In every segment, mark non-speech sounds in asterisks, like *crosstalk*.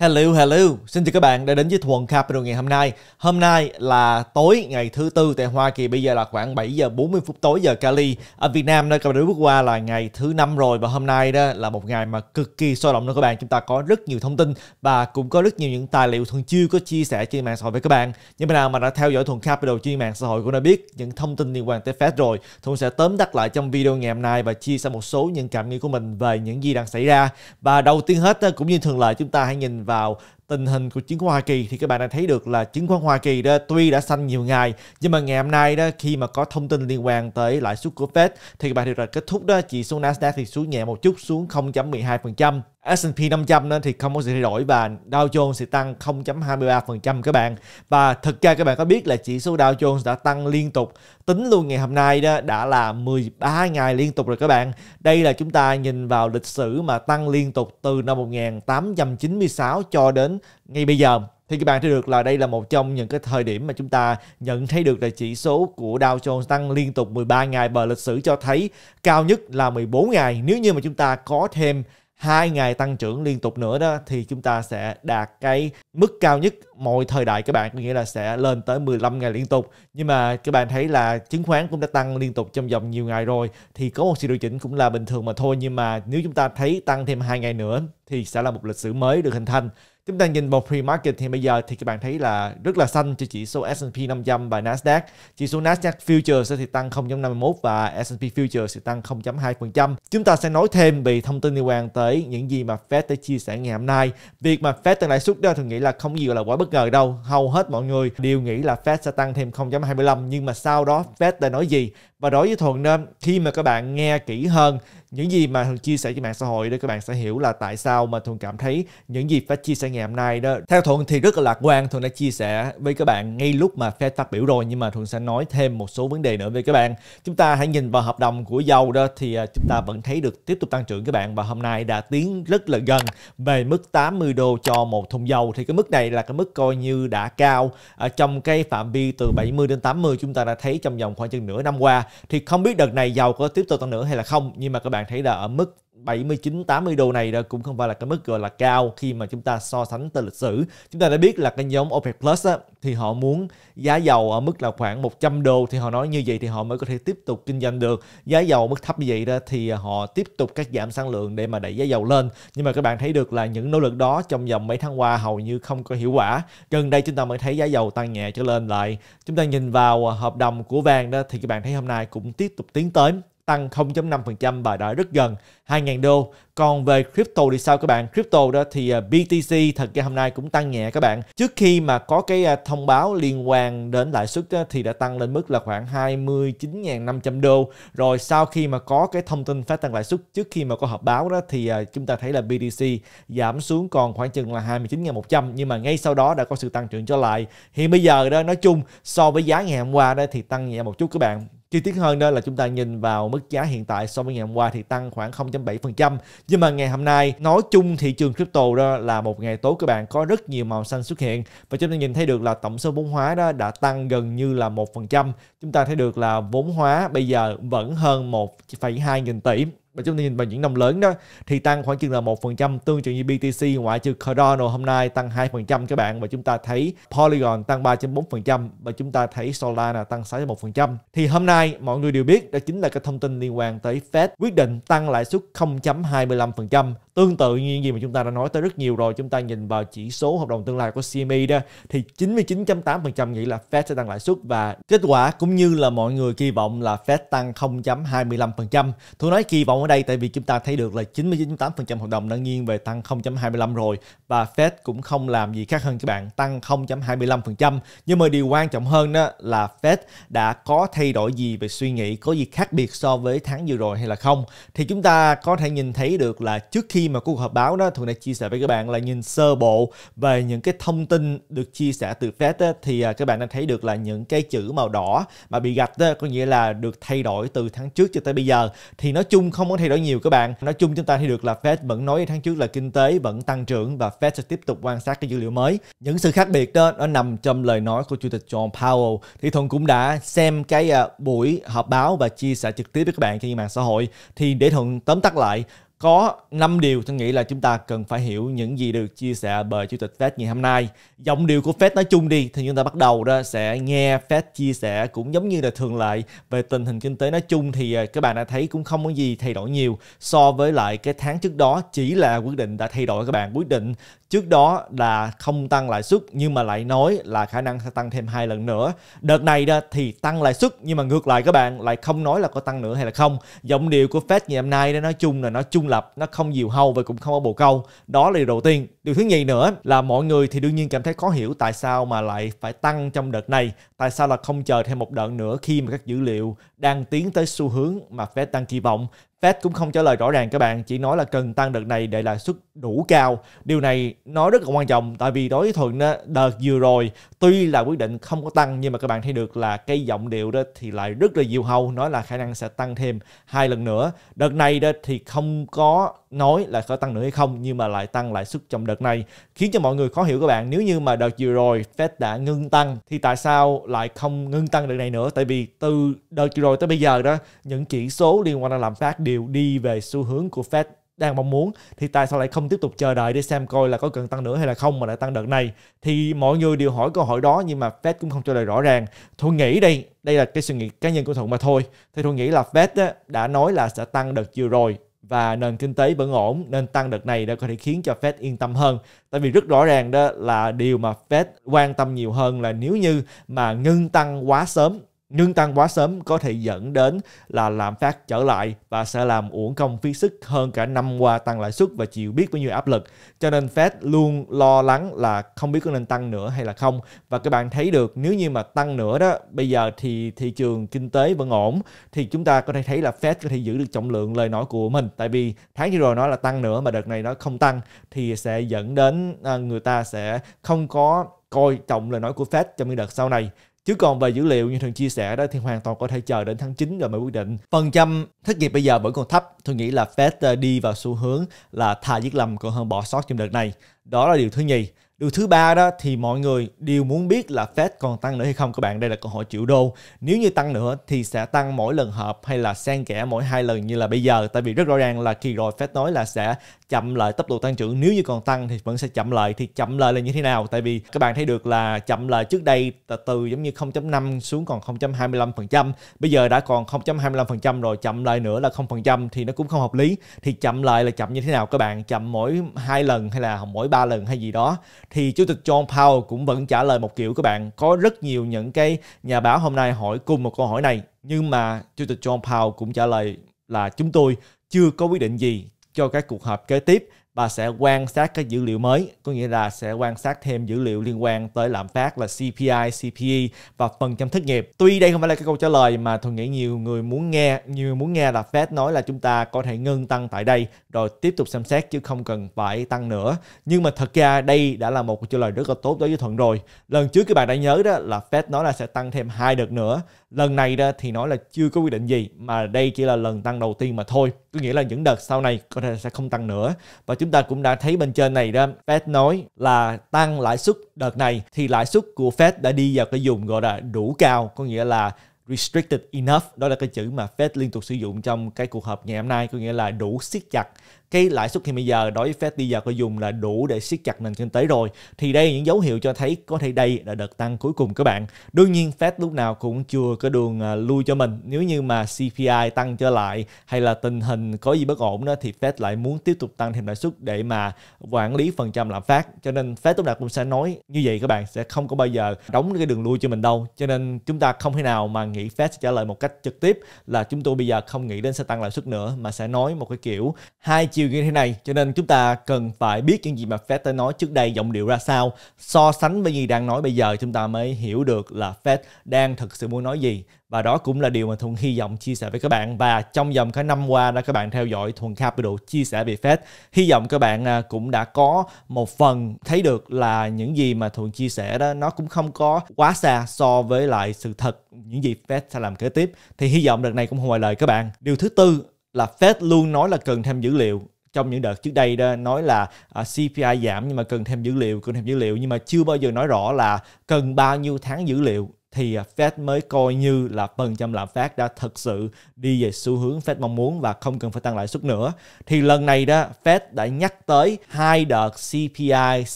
Hello, hello. Xin chào các bạn đã đến với Thuần Capital ngày hôm nay. Hôm nay là tối ngày thứ tư tại Hoa Kỳ, bây giờ là khoảng 7 giờ 40 phút tối giờ Cali. Ở Việt Nam đây, các bạn đã bước qua là ngày thứ năm rồi và hôm nay đó là một ngày mà cực kỳ sôi động đó các bạn. Chúng ta có rất nhiều thông tin và cũng có rất nhiều những tài liệu thường chưa có chia sẻ trên mạng xã hội với các bạn. Những bạn nào mà đã theo dõi Thuần Capital trên mạng xã hội cũng đã biết những thông tin liên quan tới Fed rồi. Thuần sẽ tóm tắt lại trong video ngày hôm nay và chia sẻ một số những cảm nghĩ của mình về những gì đang xảy ra. Và đầu tiên hết cũng như thường lệ chúng ta hãy nhìn vào tình hình của chứng khoán Hoa Kỳ thì các bạn đã thấy được là chứng khoán Hoa Kỳ đó tuy đã xanh nhiều ngày nhưng mà ngày hôm nay đó khi mà có thông tin liên quan tới lãi suất của Fed thì các bạn được là kết thúc đó chỉ số Nasdaq thì xuống nhẹ một chút xuống 0.12% S&P 500 đó thì không có sự thay đổi và Dow Jones sẽ tăng 0.23% các bạn. Và thực ra các bạn có biết là chỉ số Dow Jones đã tăng liên tục tính luôn ngày hôm nay đó đã là 13 ngày liên tục rồi các bạn. Đây là chúng ta nhìn vào lịch sử mà tăng liên tục từ năm 1896 cho đến ngay bây giờ thì các bạn thấy được là đây là một trong những cái thời điểm mà chúng ta nhận thấy được là chỉ số của Dow Jones tăng liên tục 13 ngày và lịch sử cho thấy cao nhất là 14 ngày nếu như mà chúng ta có thêm hai ngày tăng trưởng liên tục nữa đó thì chúng ta sẽ đạt cái mức cao nhất mọi thời đại các bạn có nghĩa là sẽ lên tới 15 ngày liên tục nhưng mà các bạn thấy là chứng khoán cũng đã tăng liên tục trong vòng nhiều ngày rồi thì có một sự điều chỉnh cũng là bình thường mà thôi nhưng mà nếu chúng ta thấy tăng thêm hai ngày nữa thì sẽ là một lịch sử mới được hình thành Chúng ta nhìn vào pre-market thì bây giờ thì các bạn thấy là rất là xanh cho chỉ số S&P 500 và Nasdaq. Chỉ số Nasdaq Futures thì tăng 0.51 và S&P Futures thì tăng 0.2%. Chúng ta sẽ nói thêm về thông tin liên quan tới những gì mà Fed đã chia sẻ ngày hôm nay. Việc mà Fed tăng lãi suất đó thường nghĩ là không gì là quá bất ngờ đâu. Hầu hết mọi người đều nghĩ là Fed sẽ tăng thêm 0.25 nhưng mà sau đó Fed đã nói gì? Và đối với Thuận nên khi mà các bạn nghe kỹ hơn những gì mà thường chia sẻ trên mạng xã hội đó các bạn sẽ hiểu là tại sao mà thường cảm thấy những gì Fed chia sẻ ngày hôm nay đó theo thuận thì rất là lạc quan thường đã chia sẻ với các bạn ngay lúc mà Fed phát biểu rồi nhưng mà thường sẽ nói thêm một số vấn đề nữa với các bạn chúng ta hãy nhìn vào hợp đồng của dầu đó thì à, chúng ta vẫn thấy được tiếp tục tăng trưởng các bạn và hôm nay đã tiến rất là gần về mức 80 đô cho một thùng dầu thì cái mức này là cái mức coi như đã cao ở à, trong cái phạm vi từ 70 đến 80 chúng ta đã thấy trong vòng khoảng chừng nửa năm qua thì không biết đợt này dầu có tiếp tục tăng nữa hay là không nhưng mà các bạn bạn thấy là ở mức 79 80 đô này đó cũng không phải là cái mức gọi là cao khi mà chúng ta so sánh từ lịch sử. Chúng ta đã biết là cái nhóm OPEC Plus á, thì họ muốn giá dầu ở mức là khoảng 100 đô thì họ nói như vậy thì họ mới có thể tiếp tục kinh doanh được. Giá dầu mức thấp như vậy đó thì họ tiếp tục cắt giảm sản lượng để mà đẩy giá dầu lên. Nhưng mà các bạn thấy được là những nỗ lực đó trong vòng mấy tháng qua hầu như không có hiệu quả. Gần đây chúng ta mới thấy giá dầu tăng nhẹ trở lên lại. Chúng ta nhìn vào hợp đồng của vàng đó thì các bạn thấy hôm nay cũng tiếp tục tiến tới tăng 0.5% và đã rất gần 2.000 đô. Còn về crypto thì sao các bạn? Crypto đó thì à, BTC thật ra hôm nay cũng tăng nhẹ các bạn. Trước khi mà có cái à, thông báo liên quan đến lãi suất thì đã tăng lên mức là khoảng 29.500 đô. Rồi sau khi mà có cái thông tin phát tăng lãi suất trước khi mà có họp báo đó thì à, chúng ta thấy là BTC giảm xuống còn khoảng chừng là 29.100 nhưng mà ngay sau đó đã có sự tăng trưởng trở lại. Hiện bây giờ đó nói chung so với giá ngày hôm qua đó thì tăng nhẹ một chút các bạn. Chi tiết hơn đó là chúng ta nhìn vào mức giá hiện tại so với ngày hôm qua thì tăng khoảng 0.7%. Nhưng mà ngày hôm nay nói chung thị trường crypto đó là một ngày tốt các bạn có rất nhiều màu xanh xuất hiện và chúng ta nhìn thấy được là tổng số vốn hóa đó đã tăng gần như là 1%. Chúng ta thấy được là vốn hóa bây giờ vẫn hơn 1,2 nghìn tỷ và chúng ta nhìn vào những năm lớn đó thì tăng khoảng chừng là 1% tương tự như BTC ngoại trừ Cardano hôm nay tăng 2% các bạn và chúng ta thấy Polygon tăng 3.4% và chúng ta thấy Solana tăng 6.1%. Thì hôm nay mọi người đều biết đó chính là cái thông tin liên quan tới Fed quyết định tăng lãi suất 0.25% tương tự như gì mà chúng ta đã nói tới rất nhiều rồi chúng ta nhìn vào chỉ số hợp đồng tương lai của CME đó thì 99.8% nghĩ là Fed sẽ tăng lãi suất và kết quả cũng như là mọi người kỳ vọng là Fed tăng 0.25%. Tôi nói kỳ vọng đây tại vì chúng ta thấy được là 99.8% hợp đồng đã nghiêng về tăng 0.25 rồi và Fed cũng không làm gì khác hơn các bạn tăng 0.25% nhưng mà điều quan trọng hơn đó là Fed đã có thay đổi gì về suy nghĩ có gì khác biệt so với tháng vừa rồi hay là không thì chúng ta có thể nhìn thấy được là trước khi mà cuộc họp báo đó thường đã chia sẻ với các bạn là nhìn sơ bộ về những cái thông tin được chia sẻ từ Fed đó, thì à, các bạn đã thấy được là những cái chữ màu đỏ mà bị gạch đó, có nghĩa là được thay đổi từ tháng trước cho tới bây giờ thì nói chung không có muốn thay đổi nhiều các bạn. Nói chung chúng ta thấy được là Fed vẫn nói tháng trước là kinh tế vẫn tăng trưởng và Fed sẽ tiếp tục quan sát cái dữ liệu mới. Những sự khác biệt đó nó nằm trong lời nói của Chủ tịch John Powell. Thì Thuận cũng đã xem cái à, buổi họp báo và chia sẻ trực tiếp với các bạn trên mạng xã hội. Thì để Thuận tóm tắt lại, có 5 điều tôi nghĩ là chúng ta cần phải hiểu những gì được chia sẻ bởi Chủ tịch Fed ngày hôm nay. Dòng điều của Fed nói chung đi thì chúng ta bắt đầu đó sẽ nghe Fed chia sẻ cũng giống như là thường lệ về tình hình kinh tế nói chung thì à, các bạn đã thấy cũng không có gì thay đổi nhiều so với lại cái tháng trước đó chỉ là quyết định đã thay đổi các bạn quyết định trước đó là không tăng lãi suất nhưng mà lại nói là khả năng sẽ tăng thêm hai lần nữa đợt này đó thì tăng lãi suất nhưng mà ngược lại các bạn lại không nói là có tăng nữa hay là không giọng điệu của Fed ngày hôm nay đó nói chung là nó trung lập nó không nhiều hâu và cũng không có bồ câu đó là điều đầu tiên điều thứ nhì nữa là mọi người thì đương nhiên cảm thấy khó hiểu tại sao mà lại phải tăng trong đợt này tại sao là không chờ thêm một đợt nữa khi mà các dữ liệu đang tiến tới xu hướng mà Fed đang kỳ vọng Fed cũng không trả lời rõ ràng các bạn, chỉ nói là cần tăng đợt này để lãi suất đủ cao. Điều này nói rất là quan trọng tại vì đối với Thuận đợt vừa rồi tuy là quyết định không có tăng nhưng mà các bạn thấy được là cái giọng điệu đó thì lại rất là nhiều hầu nói là khả năng sẽ tăng thêm hai lần nữa. Đợt này đó thì không có nói là có tăng nữa hay không nhưng mà lại tăng lãi suất trong đợt này khiến cho mọi người khó hiểu các bạn nếu như mà đợt vừa rồi Fed đã ngưng tăng thì tại sao lại không ngưng tăng đợt này nữa tại vì từ đợt vừa rồi tới bây giờ đó những chỉ số liên quan đến lạm phát đều đi về xu hướng của Fed đang mong muốn thì tại sao lại không tiếp tục chờ đợi để xem coi là có cần tăng nữa hay là không mà lại tăng đợt này thì mọi người đều hỏi câu hỏi đó nhưng mà Fed cũng không trả lời rõ ràng Thuận nghĩ đây đây là cái suy nghĩ cá nhân của Thuận mà thôi thì Thuận nghĩ là Fed đã nói là sẽ tăng đợt vừa rồi và nền kinh tế vẫn ổn nên tăng đợt này đã có thể khiến cho Fed yên tâm hơn. Tại vì rất rõ ràng đó là điều mà Fed quan tâm nhiều hơn là nếu như mà ngưng tăng quá sớm nhưng tăng quá sớm có thể dẫn đến là làm phát trở lại và sẽ làm uổng công phí sức hơn cả năm qua tăng lãi suất và chịu biết bao nhiêu áp lực. Cho nên Fed luôn lo lắng là không biết có nên tăng nữa hay là không. Và các bạn thấy được nếu như mà tăng nữa đó, bây giờ thì thị trường kinh tế vẫn ổn thì chúng ta có thể thấy là Fed có thể giữ được trọng lượng lời nói của mình. Tại vì tháng vừa rồi nói là tăng nữa mà đợt này nó không tăng thì sẽ dẫn đến à, người ta sẽ không có coi trọng lời nói của Fed trong những đợt sau này Chứ còn về dữ liệu như thường chia sẻ đó thì hoàn toàn có thể chờ đến tháng 9 rồi mới quyết định. Phần trăm thất nghiệp bây giờ vẫn còn thấp. Tôi nghĩ là Fed đi vào xu hướng là thà giết lầm còn hơn bỏ sót trong đợt này. Đó là điều thứ nhì. Điều thứ ba đó thì mọi người đều muốn biết là Fed còn tăng nữa hay không các bạn. Đây là câu hỏi triệu đô. Nếu như tăng nữa thì sẽ tăng mỗi lần hợp hay là xen kẽ mỗi hai lần như là bây giờ. Tại vì rất rõ ràng là kỳ rồi Fed nói là sẽ chậm lại tốc độ tăng trưởng. Nếu như còn tăng thì vẫn sẽ chậm lại. Thì chậm lại là như thế nào? Tại vì các bạn thấy được là chậm lại trước đây từ giống như 0.5 xuống còn 0.25%. Bây giờ đã còn 0.25% rồi chậm lại nữa là 0% thì nó cũng không hợp lý. Thì chậm lại là chậm như thế nào các bạn? Chậm mỗi hai lần hay là mỗi ba lần hay gì đó thì chủ tịch John Powell cũng vẫn trả lời một kiểu các bạn có rất nhiều những cái nhà báo hôm nay hỏi cùng một câu hỏi này nhưng mà chủ tịch John Powell cũng trả lời là chúng tôi chưa có quyết định gì cho các cuộc họp kế tiếp bà sẽ quan sát các dữ liệu mới, có nghĩa là sẽ quan sát thêm dữ liệu liên quan tới lạm phát là CPI, CPE và phần trăm thất nghiệp. Tuy đây không phải là cái câu trả lời mà tôi nghĩ nhiều người muốn nghe, nhiều người muốn nghe là Fed nói là chúng ta có thể ngưng tăng tại đây rồi tiếp tục xem xét chứ không cần phải tăng nữa. Nhưng mà thật ra đây đã là một câu trả lời rất là tốt đối với Thuận rồi. Lần trước các bạn đã nhớ đó là Fed nói là sẽ tăng thêm hai đợt nữa lần này đó thì nói là chưa có quy định gì mà đây chỉ là lần tăng đầu tiên mà thôi có nghĩa là những đợt sau này có thể sẽ không tăng nữa và chúng ta cũng đã thấy bên trên này đó Fed nói là tăng lãi suất đợt này thì lãi suất của Fed đã đi vào cái dùng gọi là đủ cao có nghĩa là restricted enough đó là cái chữ mà Fed liên tục sử dụng trong cái cuộc họp ngày hôm nay có nghĩa là đủ siết chặt cái lãi suất hiện bây giờ đối với Fed bây giờ có dùng là đủ để siết chặt nền kinh tế rồi thì đây là những dấu hiệu cho thấy có thể đây là đợt tăng cuối cùng các bạn đương nhiên Fed lúc nào cũng chưa có đường à, lui cho mình nếu như mà CPI tăng trở lại hay là tình hình có gì bất ổn đó thì Fed lại muốn tiếp tục tăng thêm lãi suất để mà quản lý phần trăm lạm phát cho nên Fed lúc nào cũng sẽ nói như vậy các bạn sẽ không có bao giờ đóng cái đường lui cho mình đâu cho nên chúng ta không thể nào mà nghĩ Fed sẽ trả lời một cách trực tiếp là chúng tôi bây giờ không nghĩ đến sẽ tăng lãi suất nữa mà sẽ nói một cái kiểu hai chiều điều như thế này cho nên chúng ta cần phải biết những gì mà Fed đã nói trước đây giọng điệu ra sao so sánh với gì đang nói bây giờ chúng ta mới hiểu được là Fed đang thực sự muốn nói gì và đó cũng là điều mà Thuận hy vọng chia sẻ với các bạn và trong vòng cả năm qua đã các bạn theo dõi Thuận Capital chia sẻ về Fed hy vọng các bạn à, cũng đã có một phần thấy được là những gì mà Thuận chia sẻ đó nó cũng không có quá xa so với lại sự thật những gì Fed sẽ làm kế tiếp thì hy vọng lần này cũng không lời các bạn điều thứ tư là Fed luôn nói là cần thêm dữ liệu trong những đợt trước đây đó nói là à, CPI giảm nhưng mà cần thêm dữ liệu, cần thêm dữ liệu nhưng mà chưa bao giờ nói rõ là cần bao nhiêu tháng dữ liệu thì à, Fed mới coi như là phần trăm lạm phát đã thực sự đi về xu hướng Fed mong muốn và không cần phải tăng lãi suất nữa. Thì lần này đó Fed đã nhắc tới hai đợt CPI,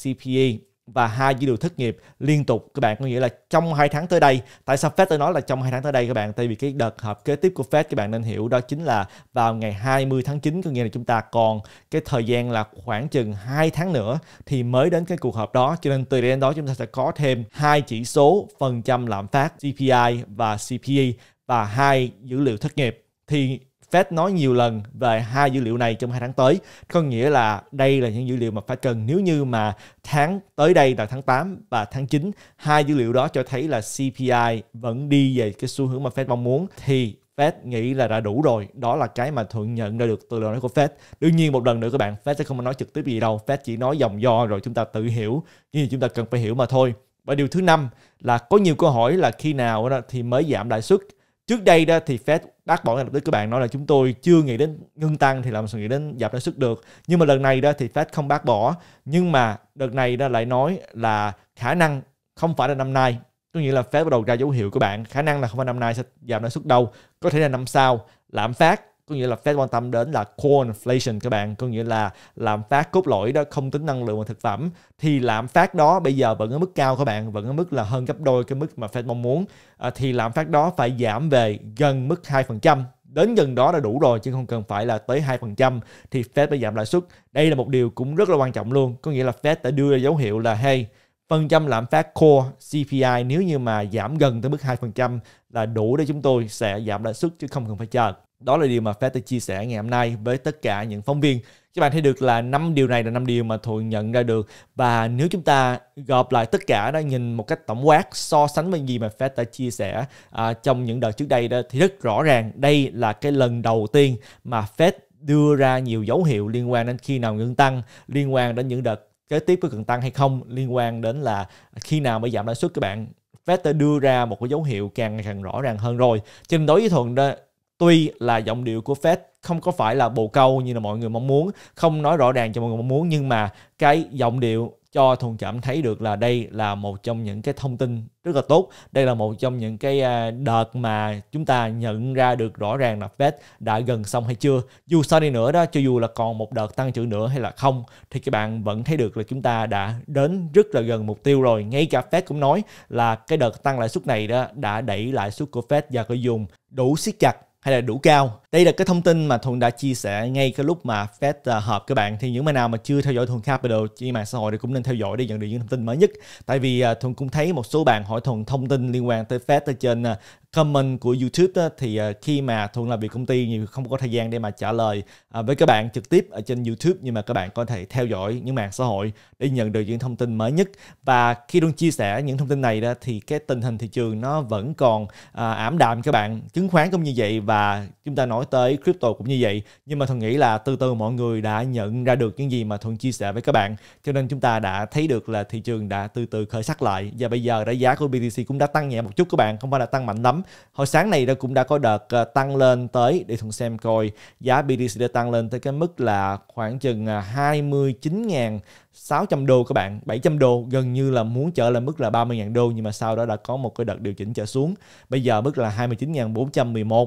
CPE và hai dữ liệu thất nghiệp liên tục các bạn có nghĩa là trong hai tháng tới đây tại sao Fed tôi nói là trong hai tháng tới đây các bạn tại vì cái đợt họp kế tiếp của Fed các bạn nên hiểu đó chính là vào ngày 20 tháng 9 có nghĩa là chúng ta còn cái thời gian là khoảng chừng 2 tháng nữa thì mới đến cái cuộc họp đó cho nên từ đến đó chúng ta sẽ có thêm hai chỉ số phần trăm lạm phát CPI và CPI e và hai dữ liệu thất nghiệp thì Fed nói nhiều lần về hai dữ liệu này trong hai tháng tới. Có nghĩa là đây là những dữ liệu mà phải cần nếu như mà tháng tới đây là tháng 8 và tháng 9, hai dữ liệu đó cho thấy là CPI vẫn đi về cái xu hướng mà Fed mong muốn thì Fed nghĩ là đã đủ rồi. Đó là cái mà Thuận nhận ra được từ lời nói của Fed. Đương nhiên một lần nữa các bạn, Fed sẽ không nói trực tiếp gì đâu. Fed chỉ nói dòng do rồi chúng ta tự hiểu. Nhưng chúng ta cần phải hiểu mà thôi. Và điều thứ năm là có nhiều câu hỏi là khi nào thì mới giảm lãi suất. Trước đây đó thì Fed bác bỏ ngay lập tức các bạn nói là chúng tôi chưa nghĩ đến ngưng tăng thì làm sao nghĩ đến giảm lãi suất được nhưng mà lần này đó thì Fed không bác bỏ nhưng mà đợt này đó lại nói là khả năng không phải là năm nay có nghĩa là Fed bắt đầu ra dấu hiệu các bạn khả năng là không phải năm nay sẽ giảm lãi suất đâu có thể là năm sau lạm phát có nghĩa là Fed quan tâm đến là core inflation các bạn có nghĩa là lạm phát cốt lõi đó không tính năng lượng và thực phẩm thì lạm phát đó bây giờ vẫn ở mức cao các bạn vẫn ở mức là hơn gấp đôi cái mức mà Fed mong muốn à, thì lạm phát đó phải giảm về gần mức 2% đến gần đó đã đủ rồi chứ không cần phải là tới 2% thì Fed phải giảm lãi suất. Đây là một điều cũng rất là quan trọng luôn, có nghĩa là Fed đã đưa ra dấu hiệu là hey, phần trăm lạm phát core CPI nếu như mà giảm gần tới mức 2% là đủ để chúng tôi sẽ giảm lãi suất chứ không cần phải chờ đó là điều mà Fed đã chia sẻ ngày hôm nay với tất cả những phóng viên. Các bạn thấy được là năm điều này là năm điều mà Thuận nhận ra được và nếu chúng ta gộp lại tất cả đó nhìn một cách tổng quát so sánh với gì mà Fed đã chia sẻ à, trong những đợt trước đây đó thì rất rõ ràng đây là cái lần đầu tiên mà Fed đưa ra nhiều dấu hiệu liên quan đến khi nào ngừng tăng, liên quan đến những đợt kế tiếp có cần tăng hay không, liên quan đến là khi nào mới giảm lãi suất các bạn. Fed đã đưa ra một cái dấu hiệu càng ngày càng rõ ràng hơn rồi. trên nên đối với Thuận đó, Tuy là giọng điệu của Fed không có phải là bồ câu như là mọi người mong muốn, không nói rõ ràng cho mọi người mong muốn nhưng mà cái giọng điệu cho thùng cảm thấy được là đây là một trong những cái thông tin rất là tốt đây là một trong những cái à, đợt mà chúng ta nhận ra được rõ ràng là Fed đã gần xong hay chưa dù sau đi nữa đó cho dù là còn một đợt tăng trưởng nữa hay là không thì các bạn vẫn thấy được là chúng ta đã đến rất là gần mục tiêu rồi ngay cả Fed cũng nói là cái đợt tăng lãi suất này đó đã đẩy lãi suất của Fed và người dùng đủ siết chặt hay là đủ cao đây là cái thông tin mà thuận đã chia sẻ ngay cái lúc mà fed à, họp các bạn thì những bạn nào mà chưa theo dõi thuận capital trên mạng xã hội thì cũng nên theo dõi để nhận được những thông tin mới nhất tại vì à, thuận cũng thấy một số bạn hỏi thuận thông tin liên quan tới fed ở trên à, comment của YouTube đó, thì khi mà Thuận làm việc công ty nhiều không có thời gian để mà trả lời với các bạn trực tiếp ở trên YouTube nhưng mà các bạn có thể theo dõi những mạng xã hội để nhận được những thông tin mới nhất và khi luôn chia sẻ những thông tin này đó thì cái tình hình thị trường nó vẫn còn ảm đạm các bạn chứng khoán cũng như vậy và chúng ta nói tới crypto cũng như vậy nhưng mà thuận nghĩ là từ từ mọi người đã nhận ra được những gì mà thuận chia sẻ với các bạn cho nên chúng ta đã thấy được là thị trường đã từ từ khởi sắc lại và bây giờ đã giá của BTC cũng đã tăng nhẹ một chút các bạn không phải là tăng mạnh lắm hồi sáng này nó cũng đã có đợt ờ, tăng lên tới để thuận xem coi giá BTC đã tăng lên tới cái mức là khoảng chừng 29 à, 600 đô các bạn, 700 đô gần như là muốn trở lại mức là 30.000 đô nhưng mà sau đó đã có một cái đợt điều chỉnh trở xuống. Bây giờ mức là 29.411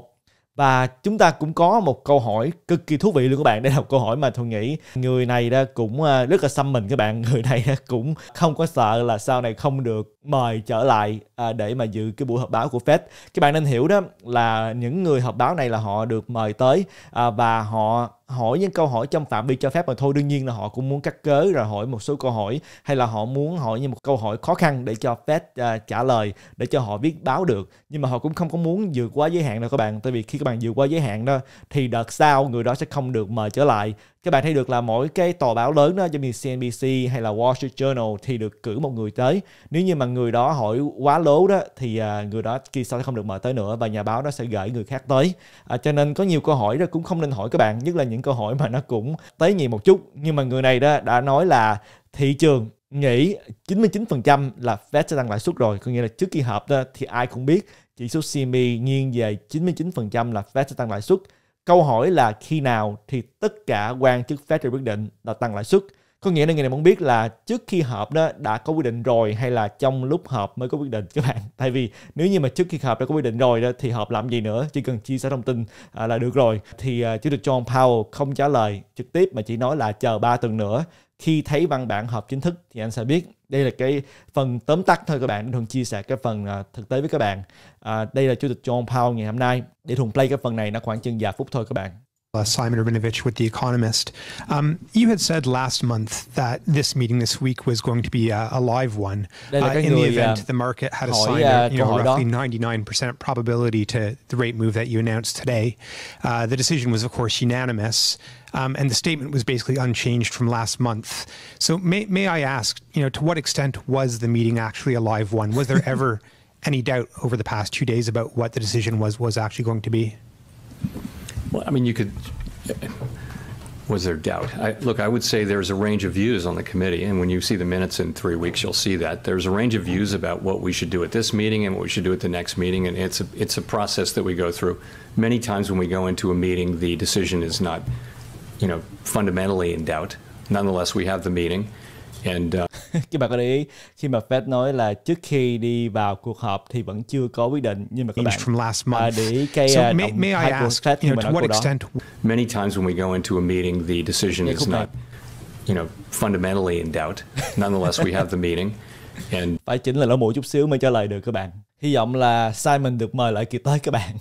và chúng ta cũng có một câu hỏi cực kỳ thú vị luôn các bạn đây là một câu hỏi mà tôi nghĩ người này đó cũng ờ, rất là xăm mình các bạn người này cũng không có sợ là sau này không được mời trở lại ờ, để mà dự cái buổi họp báo của Fed các bạn nên hiểu đó là những người họp báo này là họ được mời tới ờ, và họ hỏi những câu hỏi trong phạm vi cho phép mà thôi đương nhiên là họ cũng muốn cắt cớ rồi hỏi một số câu hỏi hay là họ muốn hỏi như một câu hỏi khó khăn để cho phép à, trả lời để cho họ viết báo được nhưng mà họ cũng không có muốn vượt quá giới hạn đâu các bạn tại vì khi các bạn vượt quá giới hạn đó thì đợt sau người đó sẽ không được mời trở lại các bạn thấy được là mỗi cái tờ báo lớn đó giống như CNBC hay là Wall Street Journal thì được cử một người tới nếu như mà người đó hỏi quá lố đó thì à, người đó kia sau sẽ không được mời tới nữa và nhà báo đó sẽ gửi người khác tới à, cho nên có nhiều câu hỏi đó cũng không nên hỏi các bạn nhất là những câu hỏi mà nó cũng tế nhị một chút nhưng mà người này đó đã nói là thị trường nghĩ 99% là Fed sẽ tăng lãi suất rồi có nghĩa là trước khi họp đó thì ai cũng biết chỉ số CME nghiêng về 99% là Fed sẽ tăng lãi suất Câu hỏi là khi nào thì tất cả quan chức Fed được quyết định là tăng lãi suất. Có nghĩa là người này muốn biết là trước khi họp đó đã có quyết định rồi hay là trong lúc họp mới có quyết định các bạn. Tại vì nếu như mà trước khi họp đã có quyết định rồi đó thì họp làm gì nữa, chỉ cần chia sẻ thông tin à, là được rồi. Thì à, chủ tịch John Powell không trả lời trực tiếp mà chỉ nói là chờ 3 tuần nữa. Khi thấy văn bản họp chính thức thì anh sẽ biết đây là cái phần tóm tắt thôi các bạn thường chia sẻ cái phần uh, thực tế với các bạn uh, đây là chủ tịch John Powell ngày hôm nay để thường play cái phần này nó khoảng chừng vài phút thôi các bạn Simon Rabinovich with The Economist. Um, you had said last month that this meeting this week was going to be a, a live one. Uh, in the event à, the market had assigned a, you know, roughly 99% probability to the rate move that you announced today, uh, the decision was, of course, unanimous. Um, and the statement was basically unchanged from last month. So may, may I ask, you know, to what extent was the meeting actually a live one? Was there ever *laughs* any doubt over the past two days about what the decision was was actually going to be? Well, I mean, you could. Was there doubt? I, look, I would say there's a range of views on the committee, and when you see the minutes in three weeks, you'll see that there's a range of views about what we should do at this meeting and what we should do at the next meeting, and it's a, it's a process that we go through. Many times when we go into a meeting, the decision is not you know, fundamentally in doubt. Nonetheless, we have the meeting. And, uh... *laughs* các bạn có để ý khi mà Fed nói là trước khi đi vào cuộc họp thì vẫn chưa có quyết định nhưng mà các bạn from last month. À, để ý cái so uh, may, may I ask, Fed you know, to what extent đó. many times when we go into a meeting the decision is not you know fundamentally in doubt. Nonetheless, we have the meeting. And... *laughs* Phải chỉnh là lỗ mũi chút xíu mới trả lời được các bạn. Hy vọng là Simon được mời lại kỳ tới các bạn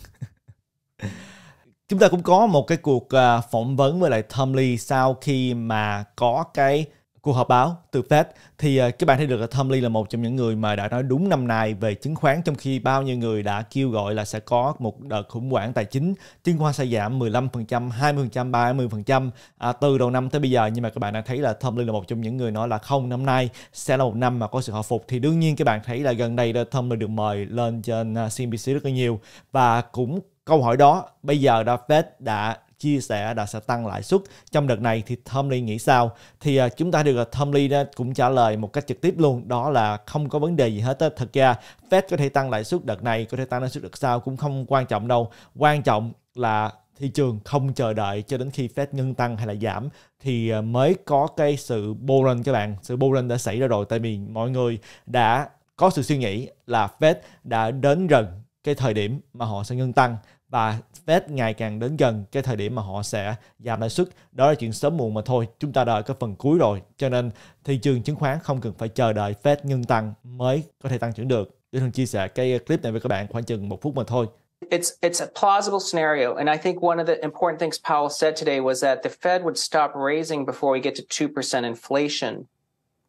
chúng ta cũng có một cái cuộc à, phỏng vấn với lại Tom Lee sau khi mà có cái cuộc họp báo từ Fed thì à, các bạn thấy được là Tom Lee là một trong những người mà đã nói đúng năm nay về chứng khoán trong khi bao nhiêu người đã kêu gọi là sẽ có một đợt khủng hoảng tài chính chứng khoán sẽ giảm 15%, 20%, 30% à, từ đầu năm tới bây giờ nhưng mà các bạn đã thấy là Tom Lee là một trong những người nói là không năm nay sẽ là một năm mà có sự hồi phục thì đương nhiên các bạn thấy là gần đây Tom Lee được mời lên trên CNBC à, rất là nhiều và cũng câu hỏi đó bây giờ đã Fed đã chia sẻ đã sẽ tăng lãi suất trong đợt này thì lee nghĩ sao thì uh, chúng ta được uh, à, lee đó cũng trả lời một cách trực tiếp luôn đó là không có vấn đề gì hết thật ra Fed có thể tăng lãi suất đợt này có thể tăng lãi suất đợt sau cũng không quan trọng đâu quan trọng là thị trường không chờ đợi cho đến khi Fed ngưng tăng hay là giảm thì à, mới có cái sự bullrun các bạn sự bullrun đã xảy ra rồi tại vì mọi người đã có sự suy nghĩ là Fed đã đến gần cái thời điểm mà họ sẽ ngưng tăng và Fed ngày càng đến gần cái thời điểm mà họ sẽ giảm lãi suất. Đó là chuyện sớm muộn mà thôi, chúng ta đợi cái phần cuối rồi. Cho nên thị trường chứng khoán không cần phải chờ đợi Fed ngưng tăng mới có thể tăng trưởng được. Để thường chia sẻ cái clip này với các bạn khoảng chừng một phút mà thôi. It's it's a plausible scenario, and I think one of the important things Powell said today was that the Fed would stop raising before we get to two percent inflation.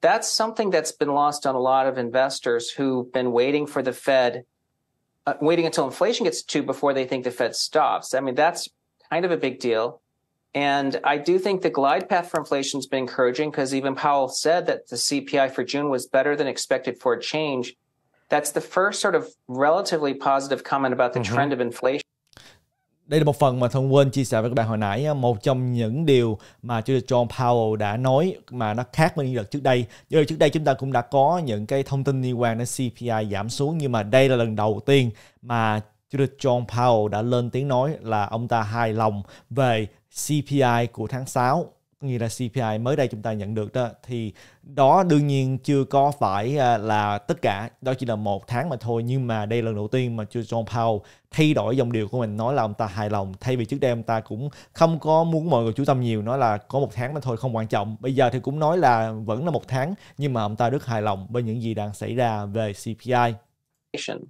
That's something that's been lost on a lot of investors who've been waiting for the Fed uh, waiting until inflation gets to before they think the Fed stops. I mean, that's kind of a big deal. And I do think the glide path for inflation has been encouraging because even Powell said that the CPI for June was better than expected for a change. That's the first sort of relatively positive comment about the mm-hmm. trend of inflation. đây là một phần mà Thông quên chia sẻ với các bạn hồi nãy một trong những điều mà chủ tịch John Powell đã nói mà nó khác với những đợt trước đây những đợt trước đây chúng ta cũng đã có những cái thông tin liên quan đến CPI giảm xuống nhưng mà đây là lần đầu tiên mà chủ tịch John Powell đã lên tiếng nói là ông ta hài lòng về CPI của tháng 6 như là CPI mới đây chúng ta nhận được đó thì đó đương nhiên chưa có phải à, là tất cả đó chỉ là một tháng mà thôi nhưng mà đây là lần đầu tiên mà John Powell thay đổi dòng điều của mình nói là ông ta hài lòng thay vì trước đây ông ta cũng không có muốn mọi người chú tâm nhiều nói là có một tháng mà thôi không quan trọng bây giờ thì cũng nói là vẫn là một tháng nhưng mà ông ta rất hài lòng với những gì đang xảy ra về CPI.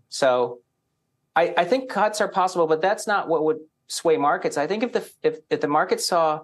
So I, I think cuts are possible, but that's not what would sway markets. I think if the if, if the market saw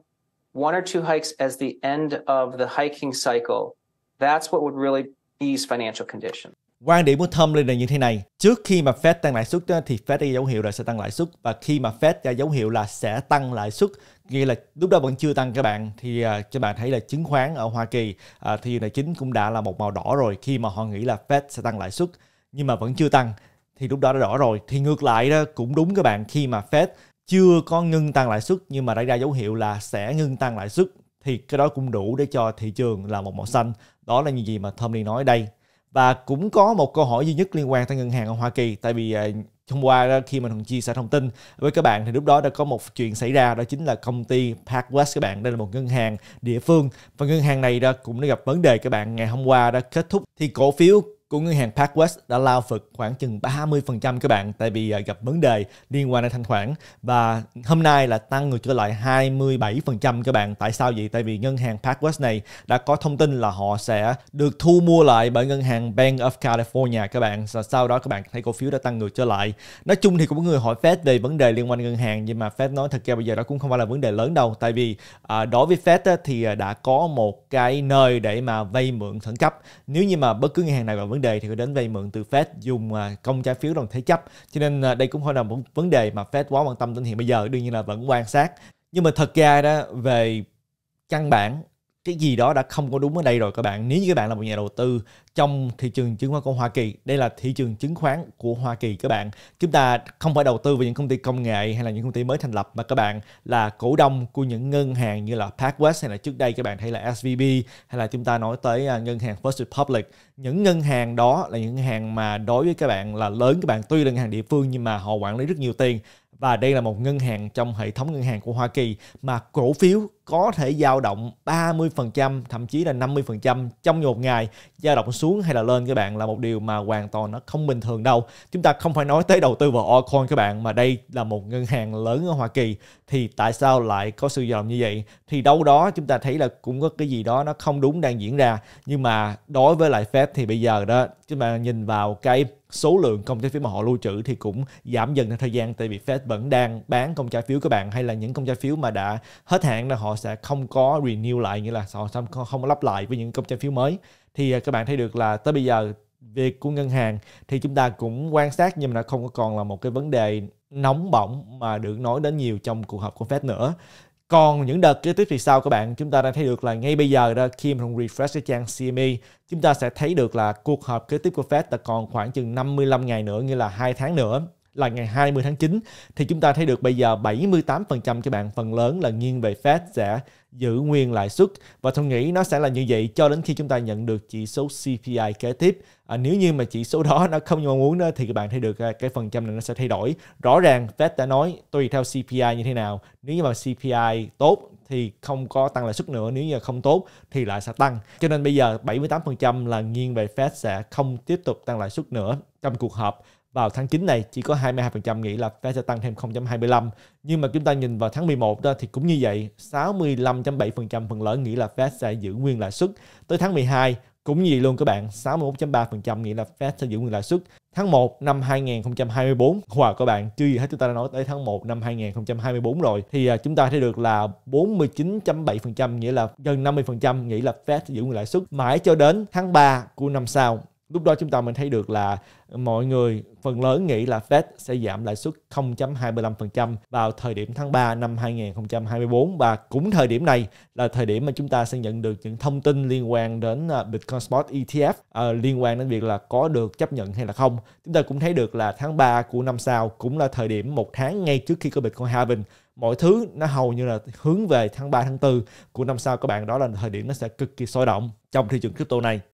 one or two hikes as the end of the hiking cycle, that's what would really ease financial condition. Quan điểm của thâm lên là như thế này. Trước khi mà Fed tăng lãi suất thì Fed ra dấu hiệu là sẽ tăng lãi suất và khi mà Fed ra dấu hiệu là sẽ tăng lãi suất nghĩa là lúc đó vẫn chưa tăng các bạn thì uh, à, các bạn thấy là chứng khoán ở Hoa Kỳ uh, thì tài chính cũng đã là một màu đỏ rồi khi mà họ nghĩ là Fed sẽ tăng lãi suất nhưng mà vẫn chưa tăng thì lúc đó đã đỏ rồi thì ngược lại đó cũng đúng các bạn khi mà Fed chưa có ngưng tăng lãi suất nhưng mà đã ra dấu hiệu là sẽ ngưng tăng lãi suất thì cái đó cũng đủ để cho thị trường là một màu xanh đó là những gì mà Tom Lee nói đây và cũng có một câu hỏi duy nhất liên quan tới ngân hàng ở Hoa Kỳ tại vì à, hôm qua khi mình chia sẻ thông tin với các bạn thì lúc đó đã có một chuyện xảy ra đó chính là công ty Park West các bạn đây là một ngân hàng địa phương và ngân hàng này đã cũng đã gặp vấn đề các bạn ngày hôm qua đã kết thúc thì cổ phiếu của ngân hàng PacWest đã lao phật khoảng chừng 30% các bạn tại vì à, gặp vấn đề liên quan đến thanh khoản và hôm nay là tăng ngược trở lại 27% các bạn. Tại sao vậy? Tại vì ngân hàng PacWest này đã có thông tin là họ sẽ được thu mua lại bởi ngân hàng Bank of California các bạn. Và sau đó các bạn thấy cổ phiếu đã tăng ngược trở lại. Nói chung thì cũng có người hỏi Fed về vấn đề liên quan ngân hàng nhưng mà Fed nói thật ra bây giờ đó cũng không phải là vấn đề lớn đâu tại vì à, đối với Fed á, thì à, đã có một cái nơi để mà vay mượn khẩn cấp. Nếu như mà bất cứ ngân hàng nào gặp vấn vấn đề thì họ đến vay mượn từ Fed dùng à, công trái phiếu đồng thế chấp cho nên à, đây cũng không là một vấn đề mà Fed quá quan tâm đến hiện bây giờ đương nhiên là vẫn quan sát nhưng mà thật ra đó về căn bản cái gì đó đã không có đúng ở đây rồi các bạn nếu như các bạn là một nhà đầu tư trong thị trường chứng khoán của Hoa Kỳ đây là thị trường chứng khoán của Hoa Kỳ các bạn chúng ta không phải đầu tư vào những công ty công nghệ hay là những công ty mới thành lập mà các bạn là cổ đông của những ngân hàng như là PacWest hay là trước đây các bạn thấy là SVB hay là chúng ta nói tới à, ngân hàng First Republic những ngân hàng đó là những ngân hàng mà đối với các bạn là lớn các bạn tuy là ngân hàng địa phương nhưng mà họ quản lý rất nhiều tiền và đây là một ngân hàng trong hệ thống ngân hàng của Hoa Kỳ mà cổ phiếu có thể dao động 30% thậm chí là 50% trong một ngày dao động xuống hay là lên các bạn là một điều mà hoàn toàn nó không bình thường đâu chúng ta không phải nói tới đầu tư vào altcoin các bạn mà đây là một ngân hàng lớn ở Hoa Kỳ thì tại sao lại có sự dao động như vậy thì đâu đó chúng ta thấy là cũng có cái gì đó nó không đúng đang diễn ra nhưng mà đối với lại Fed thì bây giờ đó chúng ta nhìn vào cái số lượng công trái phiếu mà họ lưu trữ thì cũng giảm dần theo thời gian tại vì Fed vẫn đang bán công trái phiếu các bạn hay là những công trái phiếu mà đã hết hạn là họ sẽ không có renew lại nghĩa là họ không không lắp lại với những công trái phiếu mới thì à, các bạn thấy được là tới bây giờ việc của ngân hàng thì chúng ta cũng quan sát nhưng mà không còn là một cái vấn đề nóng bỏng mà được nói đến nhiều trong cuộc họp của Fed nữa còn những đợt kế tiếp thì sao các bạn? Chúng ta đang thấy được là ngay bây giờ đó khi mà refresh cái trang CME, chúng ta sẽ thấy được là cuộc họp kế tiếp của Fed là còn khoảng chừng 55 ngày nữa, như là hai tháng nữa là ngày 20 tháng 9 thì chúng ta thấy được bây giờ 78% cho bạn phần lớn là nghiêng về Fed sẽ giữ nguyên lãi suất và tôi nghĩ nó sẽ là như vậy cho đến khi chúng ta nhận được chỉ số CPI kế tiếp à, nếu như mà chỉ số đó nó không như mong muốn đó, thì các bạn thấy được à, cái phần trăm này nó sẽ thay đổi rõ ràng Fed đã nói tùy theo CPI như thế nào nếu như mà CPI tốt thì không có tăng lãi suất nữa nếu như không tốt thì lại sẽ tăng cho nên bây giờ 78% là nghiêng về Fed sẽ không tiếp tục tăng lãi suất nữa trong cuộc họp vào tháng 9 này chỉ có 22% nghĩ là Fed sẽ tăng thêm 0.25 nhưng mà chúng ta nhìn vào tháng 11 đó thì cũng như vậy 65.7% phần lớn nghĩ là Fed sẽ giữ nguyên lãi suất tới tháng 12 cũng như vậy luôn các bạn 61.3% nghĩ là Fed sẽ giữ nguyên lãi suất tháng 1 năm 2024 wow các bạn chưa gì hết chúng ta đã nói tới tháng 1 năm 2024 rồi thì à, chúng ta thấy được là 49.7% nghĩa là gần 50% nghĩ là Fed sẽ giữ nguyên lãi suất mãi cho đến tháng 3 của năm sau lúc đó chúng ta mình thấy được là mọi người phần lớn nghĩ là Fed sẽ giảm lãi suất 0.25% vào thời điểm tháng 3 năm 2024 và cũng thời điểm này là thời điểm mà chúng ta sẽ nhận được những thông tin liên quan đến à, Bitcoin Spot ETF uh, à, liên quan đến việc là có được chấp nhận hay là không. Chúng ta cũng thấy được là tháng 3 của năm sau cũng là thời điểm một tháng ngay trước khi có Bitcoin halving mọi thứ nó hầu như là hướng về tháng 3 tháng 4 của năm sau các bạn đó là thời điểm nó sẽ cực kỳ sôi động trong thị trường crypto này